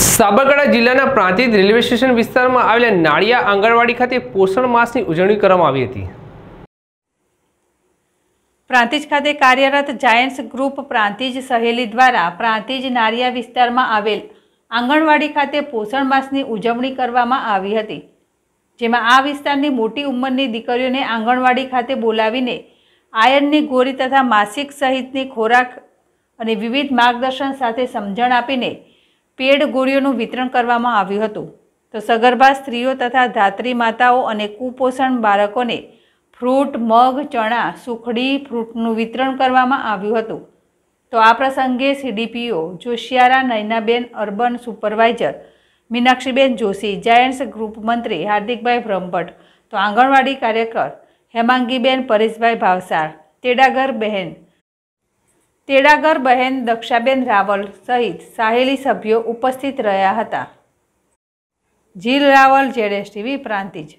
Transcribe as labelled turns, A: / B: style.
A: સાબરકાંઠા જિલ્લાના Prantij railway station વિસ્તારમાં આવેલા નાળિયા આંગણવાડી ખાતે પોષણ માસની ઉજવણી કરવામાં આવી હતી
B: પ્રાંતિજ ખાતે કાર્યરત જાયન્ટ્સ ગ્રુપ પ્રાંતિજ સહેલી દ્વારા પ્રાંતિજ નાળિયા વિસ્તારમાં આવેલ આંગણવાડી ખાતે પોષણ માસની ઉજવણી કરવામાં આવી હતી જેમાં આ વિસ્તારની મોટી ઉંમરની દીકરીઓને આંગણવાડી ખાતે બોલાવીને આયર્નની ગોરી તથા માસિક સહિતની ખોરાક અને વિવિધ માર્ગદર્શન સાથે સમજણ આપીને પેડ ગોળીઓનું વિતરણ કરવામાં આવ્યું હતું તો સગર્ભા સ્ત્રીઓ તથા ધાત્રી માતાઓ અને કુપોષણ બાળકોને ફ્રૂટ મગ ચણા સુખડી ફ્રૂટનું વિતરણ કરવામાં આવ્યું હતું તો આ પ્રસંગે CDPO Joshiyara Nainaben urban supervisor Minakshiben Joshi Giants group મંત્રી હાર્દિકભાઈ બ્રહ્મભટ્ટ તો આંગણવાડી કાર્યકર હેમાંગીબેન પરેશભાઈ ભાવસાર તેડાગર બહેન તેડાગર બહેન દક્ષાબેન રાવલ સહિત સાહેલી સભ્યો ઉપસ્થિત રહ્યા હતા જીલ રાવલ જેડેશ ટીવી પ્રાંતિજ